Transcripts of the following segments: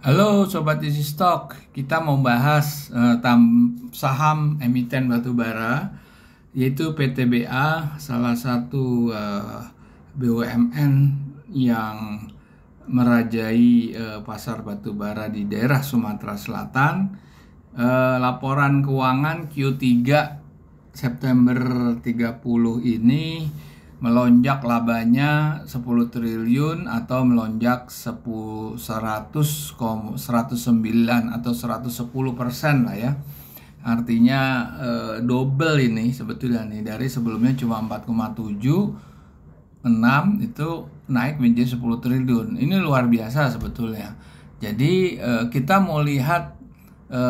Halo sobat Easy Stock, kita mau bahas uh, saham emiten batubara yaitu PTBA, salah satu uh, eh, BUMN yang merajai uh, pasar batubara di daerah Sumatera Selatan. Uh, laporan keuangan Q3 September 30 ini melonjak labanya 10 triliun atau melonjak 10, 100, 109 atau 110 persen lah ya artinya e, double ini sebetulnya nih dari sebelumnya cuma 4,7 6 itu naik menjadi 10 triliun ini luar biasa sebetulnya jadi e, kita mau lihat e,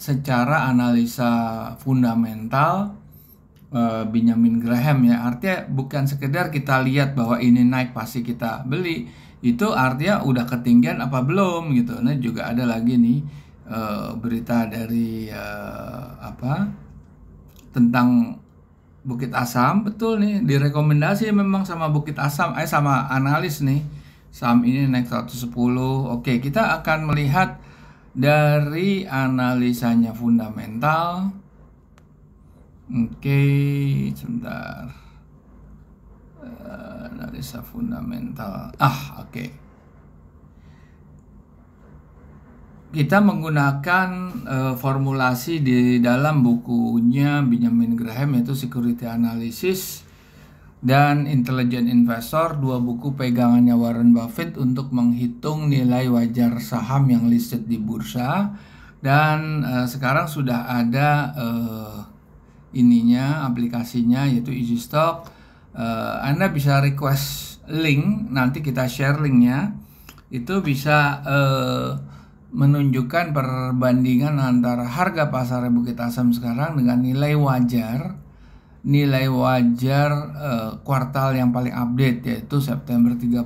secara analisa fundamental Eh, Benjamin Graham ya artinya bukan sekedar kita lihat bahwa ini naik pasti kita beli itu artinya udah ketinggian apa belum gitu nah juga ada lagi nih eh, berita dari eh, apa tentang Bukit Asam betul nih direkomendasi memang sama Bukit Asam eh sama analis nih saham ini naik 110 oke kita akan melihat dari analisanya fundamental Oke, okay, sebentar. Eh, analisa fundamental. Ah, oke. Okay. Kita menggunakan uh, formulasi di dalam bukunya Benjamin Graham yaitu Security Analysis dan Intelligent Investor, dua buku pegangannya Warren Buffett untuk menghitung nilai wajar saham yang listed di bursa dan uh, sekarang sudah ada uh, ininya aplikasinya yaitu Easy Stock. Uh, Anda bisa request link, nanti kita share linknya. Itu bisa uh, menunjukkan perbandingan antara harga pasar Bukit Asam sekarang dengan nilai wajar, nilai wajar uh, kuartal yang paling update yaitu September 30.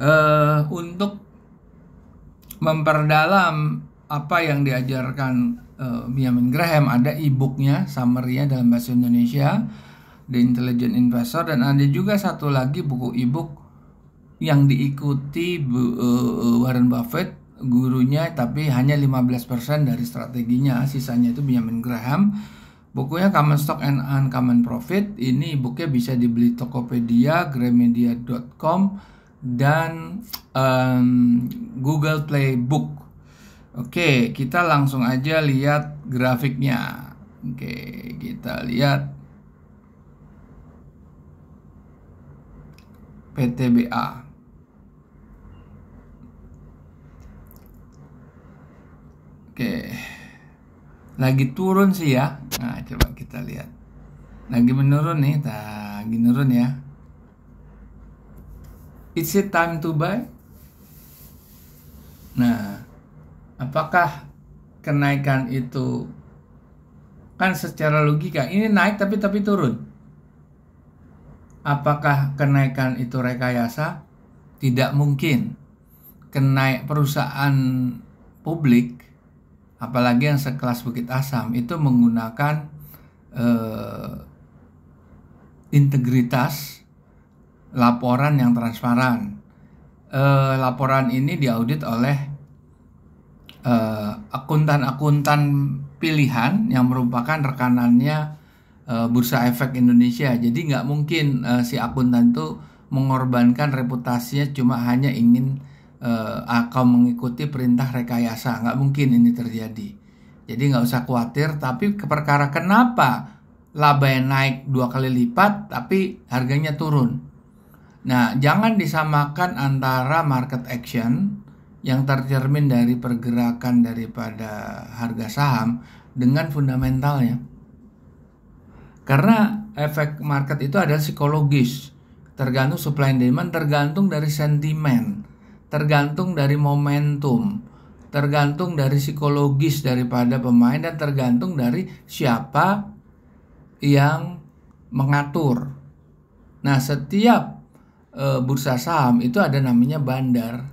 Uh, untuk memperdalam apa yang diajarkan uh, eh, Benjamin Graham ada e-booknya summary-nya dalam bahasa Indonesia The Intelligent Investor dan ada juga satu lagi buku e-book yang diikuti Bu, uh, Warren Buffett gurunya tapi hanya 15% dari strateginya sisanya itu Benjamin Graham bukunya Common Stock and Uncommon Profit ini e-booknya bisa dibeli Tokopedia, Gramedia.com dan um, Google Play Book Oke, kita langsung aja lihat grafiknya. Oke, kita lihat PTBA. Oke. Lagi turun sih ya. Nah, coba kita lihat. Lagi menurun nih, lagi menurun ya. Is it time to buy? Nah, apakah kenaikan itu kan secara logika ini naik tapi tapi turun apakah kenaikan itu rekayasa tidak mungkin kenaik perusahaan publik apalagi yang sekelas Bukit Asam itu menggunakan eh, integritas laporan yang transparan eh, laporan ini diaudit oleh Eh, akuntan-akuntan pilihan yang merupakan rekanannya uh, Bursa Efek Indonesia. Jadi nggak mungkin uh, si akuntan itu mengorbankan reputasinya cuma hanya ingin uh, akan mengikuti perintah rekayasa. Nggak mungkin ini terjadi. Jadi nggak usah khawatir. Tapi perkara kenapa laba yang naik dua kali lipat tapi harganya turun? Nah, jangan disamakan antara market action yang tercermin dari pergerakan daripada harga saham dengan fundamentalnya. Karena efek market itu adalah psikologis, tergantung supply and demand, tergantung dari sentimen, tergantung dari momentum, tergantung dari psikologis daripada pemain dan tergantung dari siapa yang mengatur. Nah, setiap e, bursa saham itu ada namanya bandar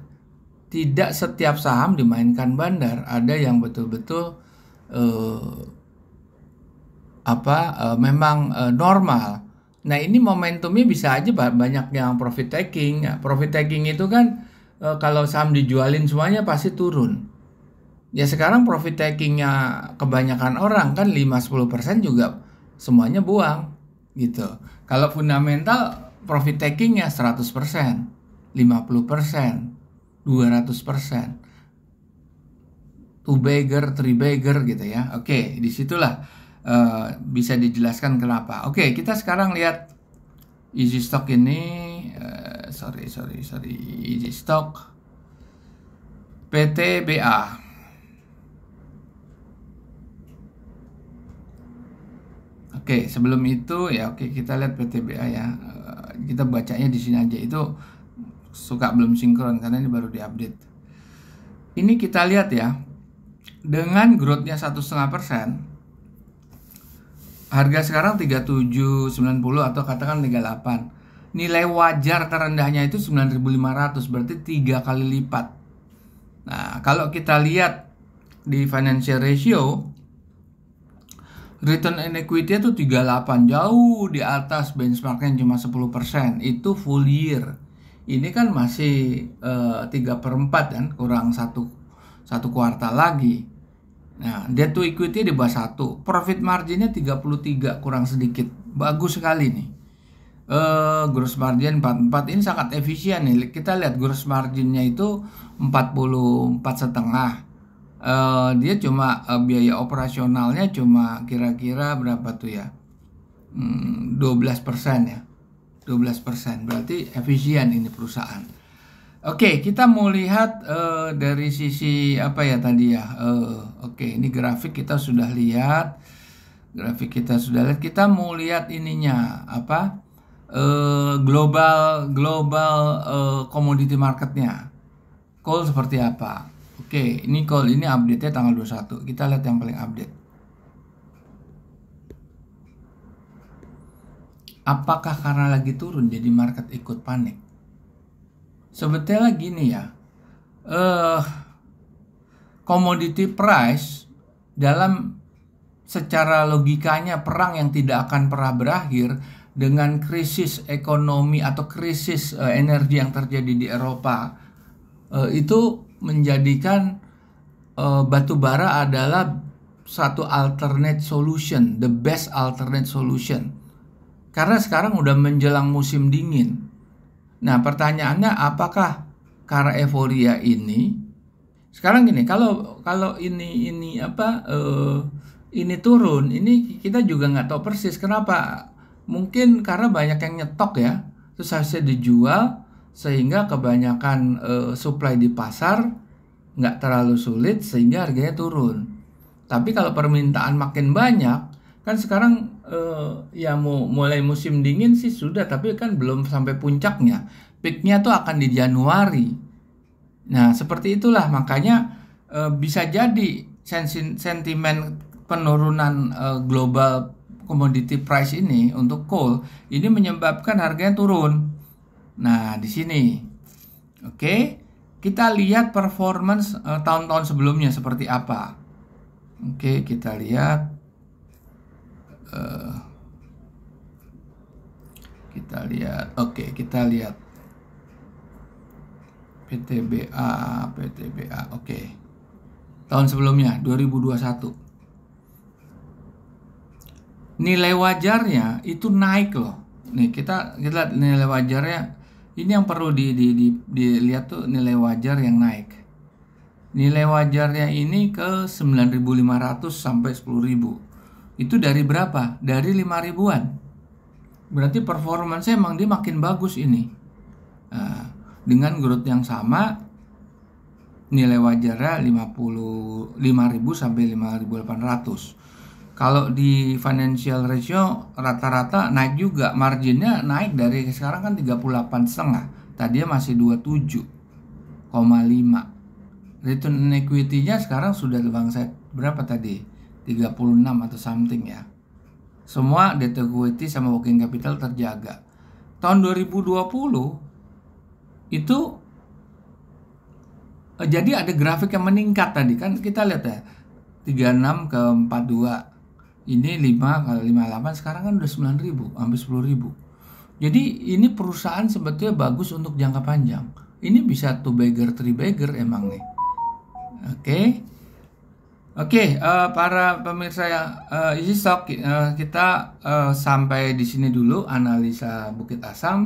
tidak setiap saham dimainkan bandar, ada yang betul-betul eh, apa eh, memang eh, normal. Nah ini momentumnya bisa aja banyak yang profit taking. Ya, profit taking itu kan uh, kalau saham dijualin semuanya pasti turun. Ya sekarang profit takingnya kebanyakan orang kan 5-10% juga semuanya buang gitu. Kalau fundamental profit takingnya 100%, 50%, 200%. Two bagger, three bagger gitu ya. Oke, disitulah uh, bisa dijelaskan kenapa. Oke, kita sekarang lihat easy stock ini. Uh, sorry, sorry, sorry. Easy stock. PTBA. Oke, sebelum itu ya oke kita lihat PTBA ya. Eh, kita bacanya di sini aja itu suka belum sinkron karena ini baru diupdate. Ini kita lihat ya, dengan growthnya satu setengah persen, harga sekarang 3790 atau katakan 38. Nilai wajar terendahnya itu 9500 berarti tiga kali lipat. Nah, kalau kita lihat di financial ratio return on equity itu 38 jauh di atas benchmarknya cuma 10% itu full year ini kan masih eh, tiga per empat kan kurang satu satu kuartal lagi. Nah, debt to equity di bawah satu, profit marginnya 33 kurang sedikit, bagus sekali nih. Uh, gross margin 44 ini sangat efisien nih. Kita lihat gross marginnya itu 44 setengah. Uh, dia cuma uh, biaya operasionalnya cuma kira-kira berapa tuh ya? Hmm, 12 persen ya. 12%. Berarti efisien ini perusahaan. Oke, okay, kita mau lihat uh, dari sisi apa ya tadi ya. Uh, Oke, okay, ini grafik kita sudah lihat. Grafik kita sudah lihat. Kita mau lihat ininya apa? Uh, global global uh, commodity marketnya. Call seperti apa? Oke, okay, ini call ini update-nya tanggal 21. Kita lihat yang paling update. Apakah karena lagi turun jadi market ikut panik? Sebetulnya gini ya, eh, uh, commodity price dalam secara logikanya perang yang tidak akan pernah berakhir dengan krisis ekonomi atau krisis uh, energi yang terjadi di Eropa uh, itu menjadikan uh, batu bara adalah satu alternate solution, the best alternate solution karena sekarang udah menjelang musim dingin. Nah, pertanyaannya apakah karena euforia ini sekarang gini, kalau kalau ini ini apa uh, ini turun, ini kita juga nggak tahu persis kenapa. Mungkin karena banyak yang nyetok ya, terus harusnya dijual sehingga kebanyakan uh, supply di pasar nggak terlalu sulit sehingga harganya turun. Tapi kalau permintaan makin banyak, kan sekarang uh, ya mau mulai musim dingin sih sudah tapi kan belum sampai puncaknya peaknya tuh akan di Januari nah seperti itulah makanya uh, bisa jadi sentimen penurunan uh, global commodity price ini untuk coal ini menyebabkan harganya turun nah di sini oke okay? kita lihat performance tahun-tahun sebelumnya seperti apa oke okay, kita lihat Eh, kita lihat oke okay, kita lihat PTBA PTBA oke okay. tahun sebelumnya 2021 nilai wajarnya itu naik loh nih kita kita lihat nilai wajarnya ini yang perlu di, di, di, dilihat tuh nilai wajar yang naik nilai wajarnya ini ke 9.500 sampai 10.000 itu dari berapa? Dari 5 ribuan. Berarti performance emang dia makin bagus ini. Uh, dengan growth yang sama nilai wajarnya 50 ribu sampai 5800. Kalau di financial ratio rata-rata naik juga marginnya naik dari sekarang kan 38 setengah. Tadinya masih 27,5. Return equity-nya sekarang sudah bangsa berapa tadi? 36 atau something ya. Semua debt equity sama working capital terjaga. Tahun 2020 itu eh, jadi ada grafik yang meningkat tadi kan kita lihat ya 36 ke 42 ini 5 ke 58 sekarang kan udah 9 ribu hampir 10 ribu jadi ini perusahaan sebetulnya bagus untuk jangka panjang ini bisa two bagger three bagger emang nih oke okay. Oke, okay, uh, eh, para pemirsa uh, Easy Stock, uh, kita uh, sampai di sini dulu analisa Bukit Asam.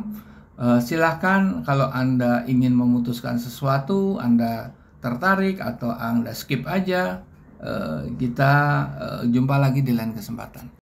Uh, silahkan kalau Anda ingin memutuskan sesuatu, Anda tertarik atau Anda skip aja, uh, kita uh, jumpa lagi di lain kesempatan.